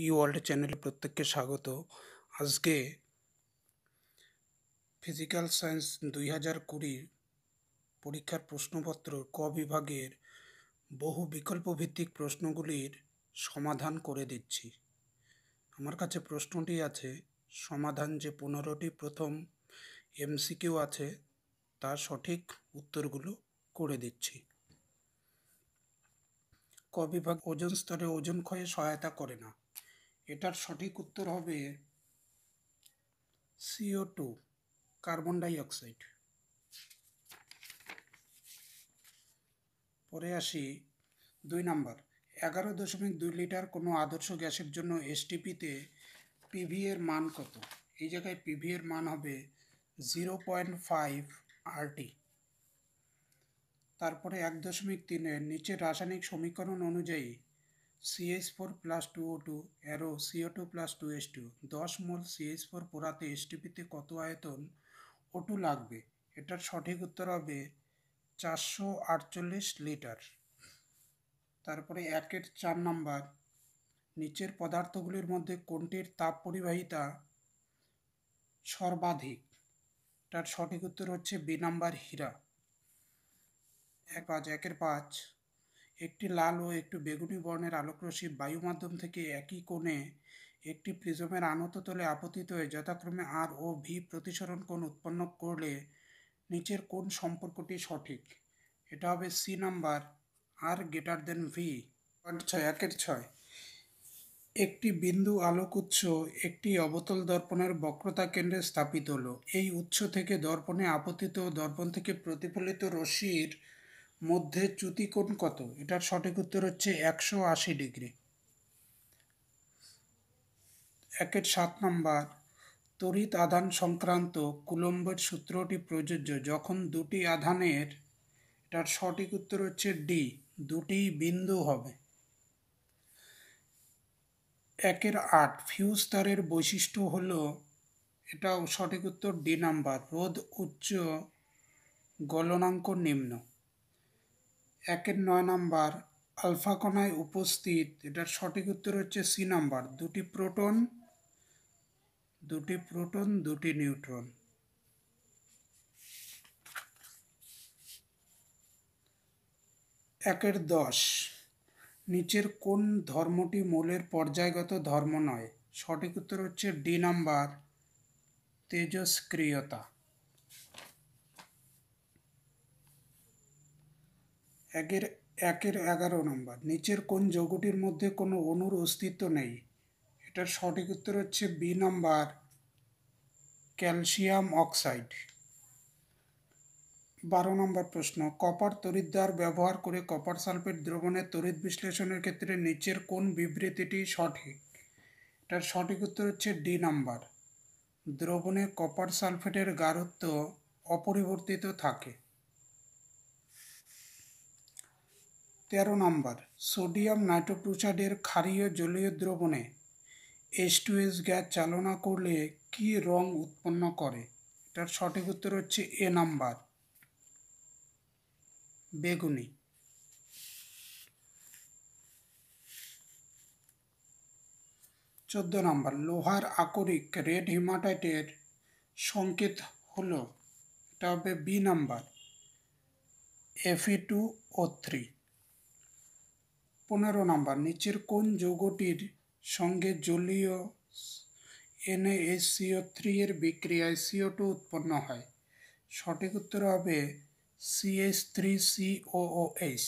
ই world চ্যানেলে প্রত্যেককে স্বাগত আজকে ফিজিক্যাল সায়েন্স দুই হাজার কুড়ির পরীক্ষার প্রশ্নপত্র ক বিভাগের বহু বিকল্প ভিত্তিক প্রশ্নগুলির সমাধান করে দিচ্ছি আমার কাছে প্রশ্নটি আছে সমাধান যে পনেরোটি প্রথম এমসিকিউ আছে তার সঠিক উত্তরগুলো করে দিচ্ছি ক বিভাগ ওজন স্তরে ওজন ক্ষয়ে সহায়তা করে না এটার সঠিক উত্তর হবে সিও টু কার্বন ডাইঅক্সাইড পরে আসি দুই নাম্বার এগারো দশমিক দুই লিটার কোনো আদর্শ গ্যাসের জন্য এসটিপিতে পিভি এর মান কত এই জায়গায় পিভি এর মান হবে জিরো পয়েন্ট ফাইভ আরটি তারপরে এক দশমিক তিনের নিচের রাসায়নিক সমীকরণ অনুযায়ী CH four plus two O two arrow CO two plus two S two দশ মোল সিএইচ ফোর পোড়াতে এসটিপিতে কত আয়তন ও টু লাগবে এটার সঠিক উত্তর হবে চারশো আটচল্লিশ লিটার তারপরে একের চার নাম্বার নিচের পদার্থগুলির মধ্যে কোনটির তাপ পরিবাহিতা সর্বাধিক তার সঠিক উত্তর হচ্ছে বি নাম্বার হীরা এক পাঁচ একের পাঁচ একটি লাল ও একটি বেগুনি বর্ণের আলোকরশ্মি বায়ু মাধ্যম থেকে একই কোণে একটি প্রিজমের আনত তলে আপতিত হয়ে যথাক্রমে আর ও ভি প্রতিসরণ কোণ উৎপন্ন করলে নিচের কোন সম্পর্কটি সঠিক এটা হবে C number R greater than V point ছয় একের ছয় একটি বিন্দু আলোক উৎস একটি অবতল দর্পণের বক্রতা কেন্দ্রে স্থাপিত হলো এই উৎস থেকে দর্পণে আপতিত দর্পণ থেকে প্রতিফলিত রশ্মির মধ্যে চ্যুতিকোণ কত এটার সঠিক উত্তর হচ্ছে একশো আশি ডিগ্রি একের সাত নম্বর তড়িৎ আধান সংক্রান্ত কুলম্বের সূত্রটি প্রযোজ্য যখন দুটি আধানের এটার সঠিক উত্তর হচ্ছে ডি দুটি বিন্দু হবে একের আট ফিউজ তারের বৈশিষ্ট্য হল এটাও সঠিক উত্তর ডি নাম্বার রোধ উচ্চ গলনাঙ্ক নিম্ন একের নয় নাম্বার আলফাকোনায় উপস্থিত এটার সঠিক উত্তর হচ্ছে সি নাম্বার দুটি প্রোটন দুটি প্রোটন দুটি নিউট্রন একের দশ নিচের কোন ধর্মটি মূলের পর্যায়গত ধর্ম নয় সঠিক উত্তর হচ্ছে ডি নাম্বার তেজস্ক্রিয়তা একের একের এগারো নম্বর নিচের কোন যৌগটির মধ্যে কোনো অনুর অস্তিত্ব নেই এটার সঠিক উত্তর হচ্ছে বি নাম্বার ক্যালসিয়াম অক্সাইড বারো নম্বর প্রশ্ন কপার তরিদ্বার ব্যবহার করে কপার সালফেট দ্রবণের তড়িৎ বিশ্লেষণের ক্ষেত্রে নিচের কোন বিবৃতিটি সঠিক এটার সঠিক উত্তর হচ্ছে ডি নাম্বার দ্রবণে কপার সালফেটের গারত্ব অপরিবর্তিত থাকে তেরো নম্বর সোডিয়াম নাইট্রোক্লোসাইডের ক্ষারীয় জলীয় দ্রবণে এস টু এস গ্যাস চালনা করলে কি রং উৎপন্ন করে এটার সঠিক উত্তর হচ্ছে এ নাম্বার বেগুনি চোদ্দ নম্বর লোহার আকরিক রেড হিমাটাইটের সংকেত হলো এটা হবে B number F two O three পনেরো নাম্বার নিচের কোন যৌগটির সঙ্গে জলীয় এনএসিও থ্রি এর বিক্রিয়ায় সিও টু উৎপন্ন হয় সঠিক উত্তর হবে সিএস থ্রি সিওএস